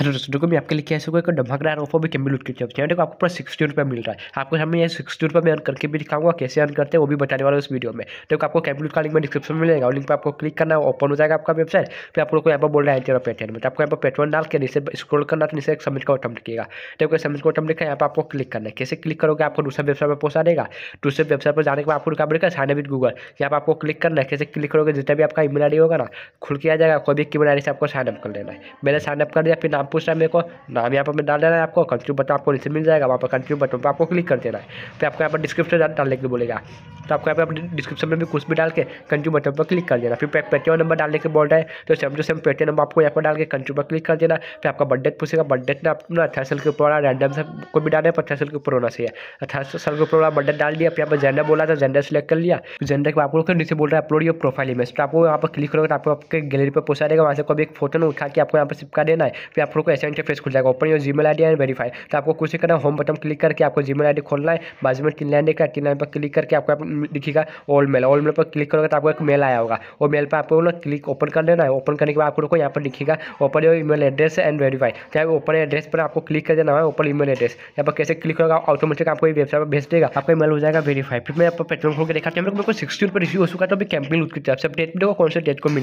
hello दोस्तों देखो भी आपके लिए कैसे रहा है ऑफर भी कैम्बी लूट के चलते हैं देखो आपको पूरा सिक्सटी रुपये मिल रहा है आपको हमें ये सिक्सटी रुपये में अर्न करके भी दिखाऊंगा कैसे अर्न करते हैं वो भी बताने वाला हूँ इस वीडियो में देखो आपको कैम्बी का लिंक में डिस्क्रिप्शन में मिलेगा और लिंक पर आपको क्लिक करना है ओपन हो जाएगा आपका वेबसाइट फिर आप लोग को यहाँ पर बोल रहा है एंटर पेटीएम में तो आपको यहाँ पर पेट्रोल डाल के नीचे स्क्रोल करना तो नीचे एक सबमिट का बटन लिखेगा देखो समझ का लिखा है यहाँ पर आपको क्लिक करना है कैसे क्लिक करोगे आपको दूसरे वेबसाइट पर पहुँचा देगा दूसरे वेबसाइट पर जाने के बाद आपको क्या बोलेगा साइन विद गूगल यहाँ पर आपको क्लिक करना है कैसे क्लिक करोगे जितना भी आपका ईमेल आई होगा ना खुल के आ जाएगा कोई भी ईमेल आई से आपको साइनअप कर लेना है मैंने साइनअप कर दिया फिर नाम पूछ रहा है मेरे को नाम यहाँ पर मैं डाल देना है आपको कंट्री बटन आपको नीचे मिल जाएगा वहाँ पर कंट्री बटन पर आपको क्लिक कर देना है फिर आपको यहाँ पर डिस्क्रिप्शन डालने के बोलेगा तो आपको यहाँ पर डिस्क्रिप्शन में भी कुछ भी डाल के कंट्री बटन पर क्लिक कर देना फिर पेटीएम नंबर डालने के बोल रहा है तो same to same Paytm number आपको यहाँ पर डाल के कंट्री पर क्लिक कर देना फिर आपका बर्थडे पूछेगा बर्थडे ने अपना अठारह साल के ऊपर वाला रैंडम से कोई भी डाले अठारह साल के ऊपर होना चाहिए अठारह साल के ऊपर वाला बर्थडे डाल दिया फिर यहाँ पर जेंडर बोला था जेंडर सेलेक्ट कर लिया जेंडर के आपको नीचे बोल रहा है अपलोड योर प्रोफाइल इमेज तो आपको यहाँ पर क्लिक करोगे तो आपको आपके गैलरी पर पहुँचा देगा वहाँ से कभी एक फोटो उठा के आपको यहाँ पर चिपका देना है फिर आप आप को ऐसा इंटरफेस खुल जाएगा open your Gmail I and verify तो आपको कुछ करना होम बटन क्लिक करके आपको जी मेल आई खोलना है बाजू में तीन लाइन देखा तीन लाइन पर क्लिक करके आपको लिखेगा ओल्ड मेल ओल्ड मेल पर क्लिक करोगे तो आपको एक मेल आया होगा और मेल पर आपको ना क्लिक ओपन कर लेना है ओपन करने के बाद आपको रुको यहाँ पर लिखेगा open your E address and verify चाहे ओपन एड्रेस पर आपको क्लिक कर देना है ओपन ई एड्रेस यहाँ पर कैसे क्लिक होगा ऑटोमेटिक आपको वेबसाइट पर भेज देगा आपका मेल हो जाएगा वेरीफाई फिर मैं आपको पेट्रोल खोल के देखा मेरे को सिक्सटी पर रिव्यू हो चुका तो अभी कैंपिंग उसकी तरफ से डेट देखो कौन से डेट को मिला